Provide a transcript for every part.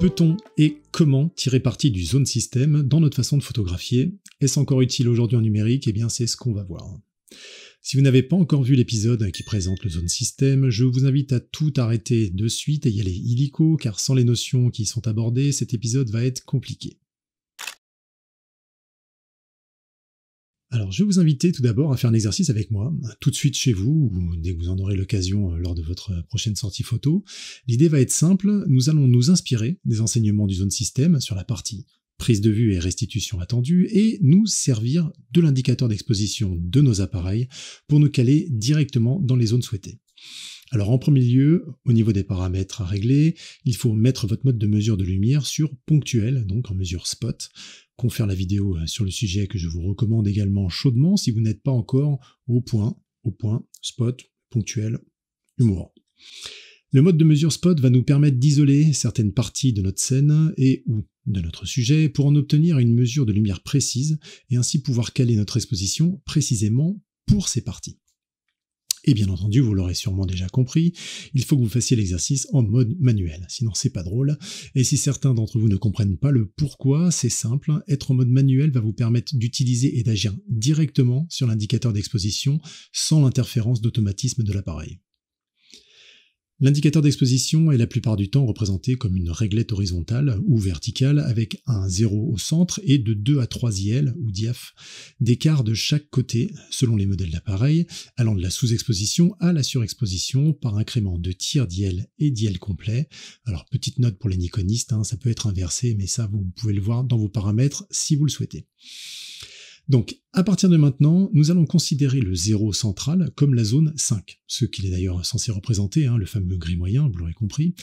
Peut-on et comment tirer parti du zone système dans notre façon de photographier Est-ce encore utile aujourd'hui en numérique Eh bien, c'est ce qu'on va voir. Si vous n'avez pas encore vu l'épisode qui présente le zone système, je vous invite à tout arrêter de suite et y aller illico, car sans les notions qui y sont abordées, cet épisode va être compliqué. Alors, je vais vous inviter tout d'abord à faire un exercice avec moi, tout de suite chez vous, ou dès que vous en aurez l'occasion euh, lors de votre euh, prochaine sortie photo. L'idée va être simple, nous allons nous inspirer des enseignements du zone système sur la partie prise de vue et restitution attendue, et nous servir de l'indicateur d'exposition de nos appareils pour nous caler directement dans les zones souhaitées. Alors en premier lieu, au niveau des paramètres à régler, il faut mettre votre mode de mesure de lumière sur ponctuel, donc en mesure spot, confère la vidéo euh, sur le sujet que je vous recommande également chaudement si vous n'êtes pas encore au point, au point, spot, ponctuel, humour. Le mode de mesure spot va nous permettre d'isoler certaines parties de notre scène et ou de notre sujet pour en obtenir une mesure de lumière précise et ainsi pouvoir caler notre exposition précisément pour ces parties. Et bien entendu, vous l'aurez sûrement déjà compris, il faut que vous fassiez l'exercice en mode manuel, sinon c'est pas drôle. Et si certains d'entre vous ne comprennent pas le pourquoi, c'est simple, être en mode manuel va vous permettre d'utiliser et d'agir directement sur l'indicateur d'exposition sans l'interférence d'automatisme de l'appareil. L'indicateur d'exposition est la plupart du temps représenté comme une réglette horizontale ou verticale avec un 0 au centre et de 2 à 3 IL ou DIAF d'écart de chaque côté selon les modèles d'appareil, allant de la sous-exposition à la surexposition par incrément de tir d'IL et d'IEL complet. Alors petite note pour les Nikonistes, hein, ça peut être inversé mais ça vous pouvez le voir dans vos paramètres si vous le souhaitez. Donc, à partir de maintenant, nous allons considérer le zéro central comme la zone 5, ce qu'il est d'ailleurs censé représenter, hein, le fameux gris moyen, vous l'aurez compris,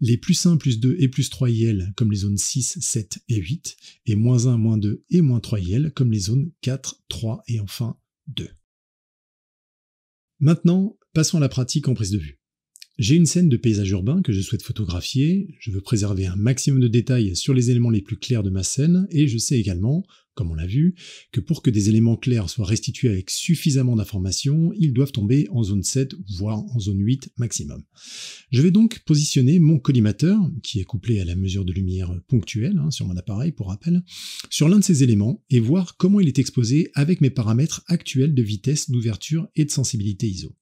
les plus 1, plus 2 et plus 3 IL comme les zones 6, 7 et 8, et moins 1, moins 2 et moins 3 IL comme les zones 4, 3 et enfin 2. Maintenant, passons à la pratique en prise de vue. J'ai une scène de paysage urbain que je souhaite photographier, je veux préserver un maximum de détails sur les éléments les plus clairs de ma scène, et je sais également, comme on l'a vu, que pour que des éléments clairs soient restitués avec suffisamment d'informations, ils doivent tomber en zone 7, voire en zone 8 maximum. Je vais donc positionner mon collimateur, qui est couplé à la mesure de lumière ponctuelle hein, sur mon appareil pour rappel, sur l'un de ces éléments et voir comment il est exposé avec mes paramètres actuels de vitesse, d'ouverture et de sensibilité ISO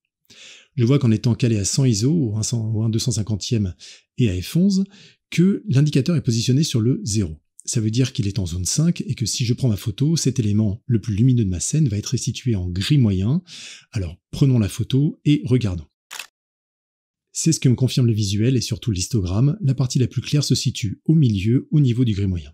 je vois qu'en étant calé à 100 ISO ou 1-250e et à F11, que l'indicateur est positionné sur le 0. Ça veut dire qu'il est en zone 5 et que si je prends ma photo, cet élément le plus lumineux de ma scène va être restitué en gris moyen. Alors prenons la photo et regardons. C'est ce que me confirme le visuel et surtout l'histogramme, la partie la plus claire se situe au milieu, au niveau du gris moyen.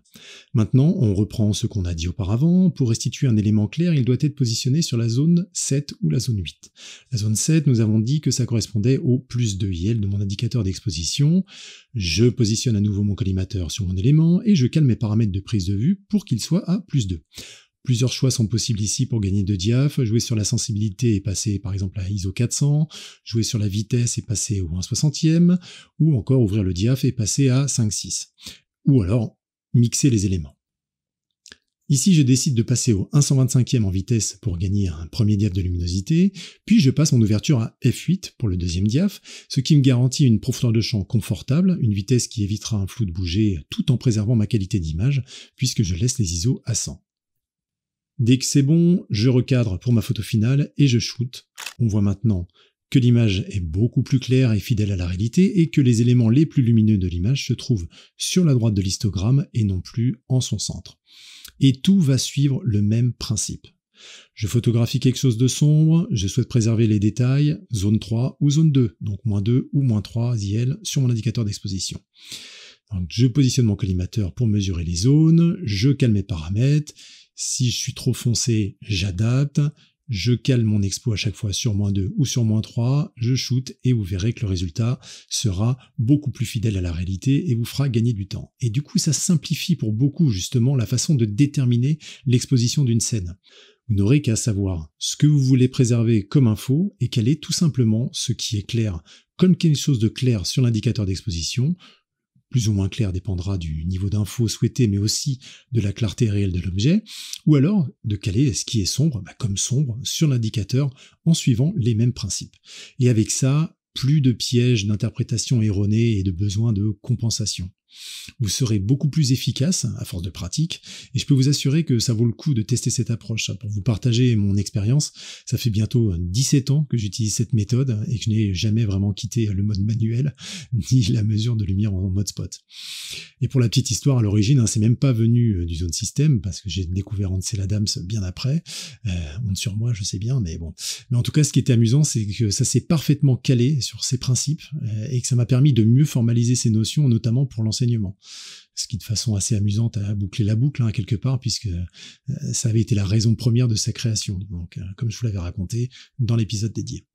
Maintenant, on reprend ce qu'on a dit auparavant, pour restituer un élément clair, il doit être positionné sur la zone 7 ou la zone 8. La zone 7, nous avons dit que ça correspondait au plus 2 IL de mon indicateur d'exposition. Je positionne à nouveau mon collimateur sur mon élément et je calme mes paramètres de prise de vue pour qu'il soit à plus 2. Plusieurs choix sont possibles ici pour gagner de diaph, jouer sur la sensibilité et passer par exemple à ISO 400, jouer sur la vitesse et passer au 1 60e, ou encore ouvrir le diaph et passer à 5-6. Ou alors mixer les éléments. Ici, je décide de passer au 125e en vitesse pour gagner un premier diaph de luminosité, puis je passe mon ouverture à F8 pour le deuxième diaph, ce qui me garantit une profondeur de champ confortable, une vitesse qui évitera un flou de bouger tout en préservant ma qualité d'image, puisque je laisse les ISO à 100. Dès que c'est bon, je recadre pour ma photo finale et je shoot. On voit maintenant que l'image est beaucoup plus claire et fidèle à la réalité et que les éléments les plus lumineux de l'image se trouvent sur la droite de l'histogramme et non plus en son centre. Et tout va suivre le même principe. Je photographie quelque chose de sombre, je souhaite préserver les détails, zone 3 ou zone 2, donc moins 2 ou moins 3 IL sur mon indicateur d'exposition. je positionne mon collimateur pour mesurer les zones, je calme mes paramètres, si je suis trop foncé, j'adapte, je cale mon expo à chaque fois sur moins 2 ou sur moins 3, je shoot et vous verrez que le résultat sera beaucoup plus fidèle à la réalité et vous fera gagner du temps. Et du coup, ça simplifie pour beaucoup justement la façon de déterminer l'exposition d'une scène. Vous n'aurez qu'à savoir ce que vous voulez préserver comme info et quel est tout simplement ce qui est clair comme quelque chose de clair sur l'indicateur d'exposition, plus ou moins clair dépendra du niveau d'info souhaité, mais aussi de la clarté réelle de l'objet, ou alors de caler ce qui est sombre bah, comme sombre sur l'indicateur en suivant les mêmes principes. Et avec ça, plus de pièges d'interprétation erronée et de besoin de compensation. Vous serez beaucoup plus efficace à force de pratique et je peux vous assurer que ça vaut le coup de tester cette approche. Pour vous partager mon expérience, ça fait bientôt 17 euh, ans que j'utilise cette méthode et que je n'ai jamais vraiment quitté le mode manuel ni la mesure de lumière en mode spot. Et pour la petite histoire, à l'origine, hein, c'est même pas venu euh, du zone système parce que j'ai découvert Ansel Adams bien après. Euh, sur moi, je sais bien, mais bon. Mais en tout cas, ce qui était amusant, c'est que ça s'est parfaitement calé sur ces principes euh, et que ça m'a permis de mieux formaliser ces notions, notamment pour lancer ce qui, de façon assez amusante, a bouclé la boucle, hein, quelque part, puisque euh, ça avait été la raison première de sa création. Donc, euh, comme je vous l'avais raconté dans l'épisode dédié.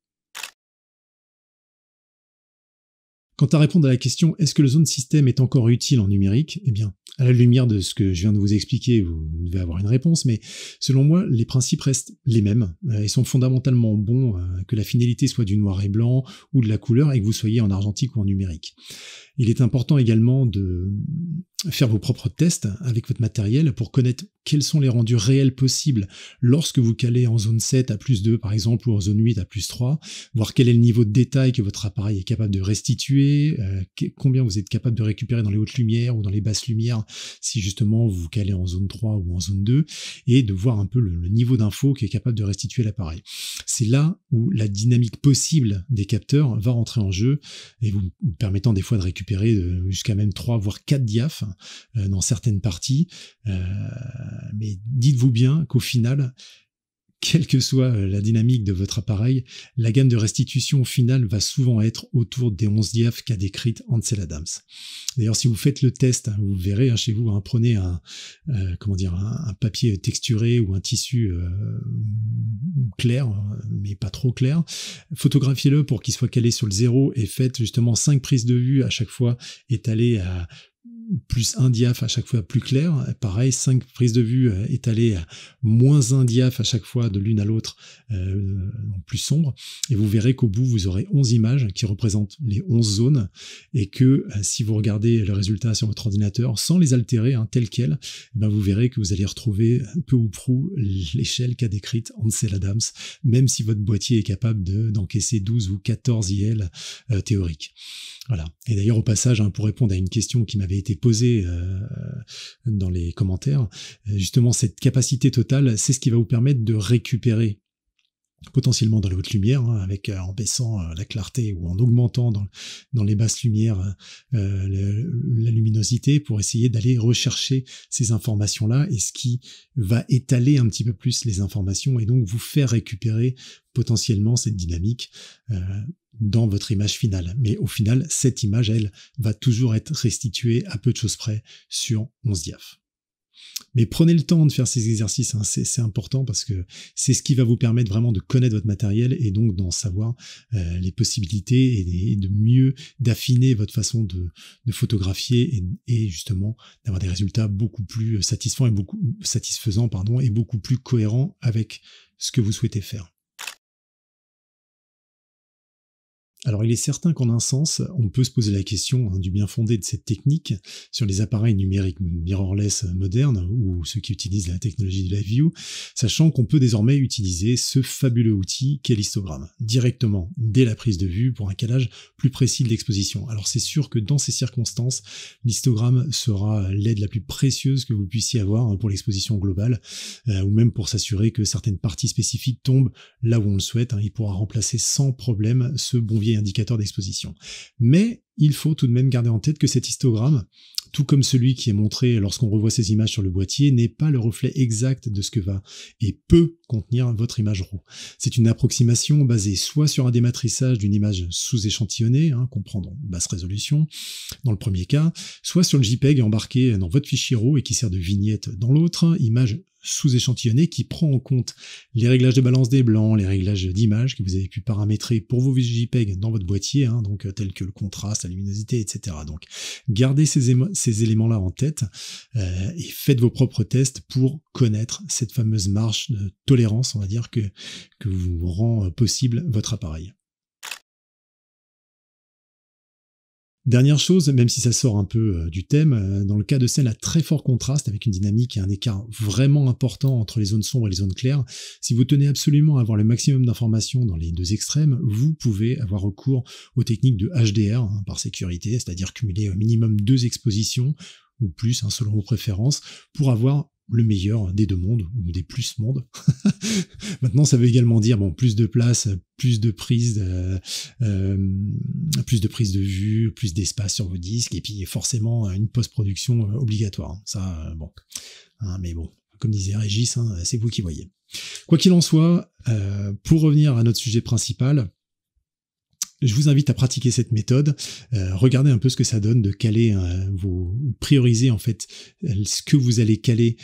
Quant à répondre à la question est-ce que le zone système est encore utile en numérique Eh bien, à la lumière de ce que je viens de vous expliquer, vous devez avoir une réponse, mais selon moi, les principes restent les mêmes. Euh, ils sont fondamentalement bons, euh, que la finalité soit du noir et blanc ou de la couleur, et que vous soyez en argentique ou en numérique. Il est important également de faire vos propres tests avec votre matériel pour connaître quels sont les rendus réels possibles lorsque vous calez en zone 7 à plus 2 par exemple ou en zone 8 à plus 3, voir quel est le niveau de détail que votre appareil est capable de restituer, euh, combien vous êtes capable de récupérer dans les hautes lumières ou dans les basses lumières si justement vous vous calez en zone 3 ou en zone 2 et de voir un peu le, niveau d'info qui est capable de restituer l'appareil. C'est là où la dynamique possible des capteurs va rentrer en jeu et vous, permettant des fois de récupérer euh, jusqu'à même 3 voire 4 diaphes euh, dans certaines parties. Euh, mais dites-vous bien qu'au final, quelle que soit euh, la dynamique de votre appareil, la gamme de restitution finale va souvent être autour des 11 diaph qu'a décrite Ansel Adams. D'ailleurs, si vous faites le test, hein, vous verrez hein, chez vous, hein, prenez un, euh, comment dire, un, papier texturé ou un tissu euh, clair, mais pas trop clair. Photographiez-le pour qu'il soit calé sur le zéro et faites justement cinq prises de vue à chaque fois étalées à plus un diaph à chaque fois plus clair. Pareil, 5 prises de vue euh, étalées à moins un diaph à chaque fois de l'une à l'autre, euh, euh, plus sombre. Et vous verrez qu'au bout, vous aurez 11 images qui représentent les 11 zones. Et que si vous regardez le résultat sur votre ordinateur sans les altérer, un hein, tel quel, eh ben vous verrez que vous allez retrouver peu ou prou l'échelle qu'a décrite Ansel Adams, même si votre boîtier est capable d'encaisser 12 ou 14 IL théoriques. Voilà. Et d'ailleurs, au passage, hein, pour répondre à une question qui m'avait été poser euh, dans les commentaires, euh, justement cette capacité totale, c'est ce qui va vous permettre de récupérer potentiellement dans la haute lumière, hein, avec euh, en baissant la clarté ou en augmentant dans, les basses lumières la luminosité pour essayer d'aller rechercher ces informations-là et ce qui va étaler un petit peu plus les informations et donc vous faire récupérer potentiellement cette dynamique dans votre image finale. Mais au final, cette image, elle, va toujours être restituée à peu de choses près sur 11 diaph. Mais prenez le temps de faire ces exercices, hein. c'est important parce que c'est ce qui va vous permettre vraiment de connaître votre matériel et donc d'en savoir euh, les possibilités et, de mieux d'affiner votre façon de, photographier et, justement d'avoir des résultats beaucoup plus euh, satisfaisants et satisfaisants et beaucoup plus cohérents avec ce que vous souhaitez faire. Alors il est certain qu'en un sens, on peut se poser la question hein, du bien fondé de cette technique sur les appareils numériques mirrorless modernes ou ceux qui utilisent la technologie de la view, sachant qu'on peut désormais utiliser ce fabuleux outil qu'est l'histogramme directement dès la prise de vue pour un calage plus précis de l'exposition. Alors c'est sûr que dans ces circonstances, l'histogramme sera l'aide la plus précieuse que vous puissiez avoir hein, pour l'exposition globale euh, ou même pour s'assurer que certaines parties spécifiques tombent là où on le souhaite. Hein. il pourra remplacer sans problème ce bon vieux indicateur d'exposition. Mais il faut tout de même garder en tête que cet histogramme, tout comme celui qui est montré lorsqu'on revoit ces images sur le boîtier, n'est pas le reflet exact de ce que va et peut contenir votre image RAW. C'est une approximation basée soit sur un dématrissage d'une image sous-échantillonnée, hein, comprendre basse résolution dans le premier cas, soit sur le JPEG embarqué dans votre fichier RAW et qui sert de vignette dans l'autre, image sous-échantillonné qui prend en compte les réglages de balance des blancs, les réglages d'image que vous avez pu paramétrer pour vos JPEG dans votre boîtier, hein, donc euh, tels que le contraste, la luminosité, etc. Donc gardez ces, éléments-là en tête euh, et faites vos propres tests pour connaître cette fameuse marche de tolérance, on va dire, que, que vous rend euh, possible votre appareil. Dernière chose, même si ça sort un peu euh, du thème, euh, dans le cas de scènes à très fort contraste, avec une dynamique et un écart vraiment important entre les zones sombres et les zones claires, si vous tenez absolument à avoir le maximum d'informations dans les deux extrêmes, vous pouvez avoir recours aux techniques de HDR hein, par sécurité, c'est-à-dire cumuler au euh, minimum deux expositions ou plus, hein, selon vos préférences, pour avoir le meilleur des deux mondes, ou des plus mondes. Maintenant, ça veut également dire bon, plus de place, plus de prise, euh, euh, plus de prise de vue, plus d'espace sur vos disques, et puis forcément une post-production euh, obligatoire. Ça, bon. Hein, mais bon, comme disait Régis, hein, c'est vous qui voyez. Quoi qu'il en soit, pour revenir à notre sujet principal, je vous invite à pratiquer cette méthode. Euh, regardez un peu ce que ça donne de caler, euh, vous prioriser en fait euh, ce que vous allez caler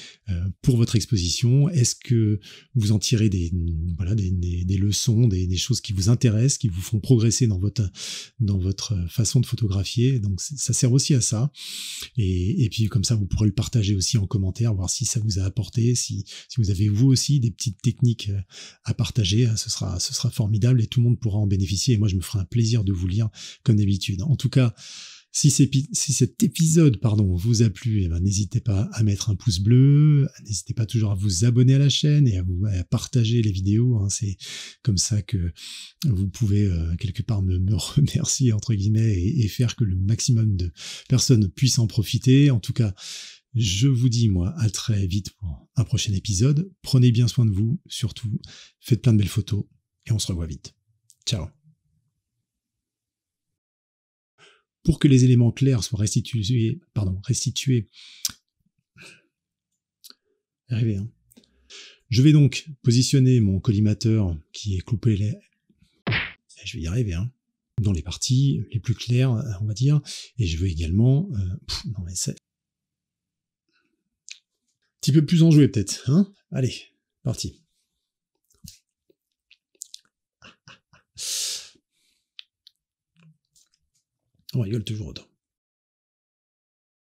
pour votre exposition. Est-ce que vous en tirez des, voilà, des, leçons, des, choses qui vous intéressent, qui vous font progresser dans votre, dans votre façon de photographier. Donc ça sert aussi à ça. Et, puis comme ça, vous pourrez le partager aussi en commentaire, voir si ça vous a apporté, si, si vous avez vous aussi des petites techniques à partager. Ce sera, ce sera formidable et tout le monde pourra en bénéficier. moi, je me ferai plaisir de vous lire comme d'habitude. En tout cas, si, cet épisode pardon, vous a plu, eh ben, n'hésitez pas à mettre un pouce bleu, n'hésitez pas toujours à vous abonner à la chaîne et à, partager les vidéos. Hein. C'est comme ça que vous pouvez euh, quelque part me, remercier, entre guillemets, et, et faire que le maximum de personnes puissent en profiter. En tout cas, je vous dis, moi, à très vite pour un prochain épisode. Prenez bien soin de vous, surtout, faites plein de belles photos, et on se revoit vite. Ciao pour que les éléments clairs soient restitués, pardon, restitués. Arrivé, hein. Je vais donc positionner mon collimateur qui est coupé les... Je vais y arriver, hein, Dans les parties les plus claires, on va dire. Et je veux également, euh, Un petit peu plus enjoué peut-être, hein. Allez, parti. On rigole toujours autant.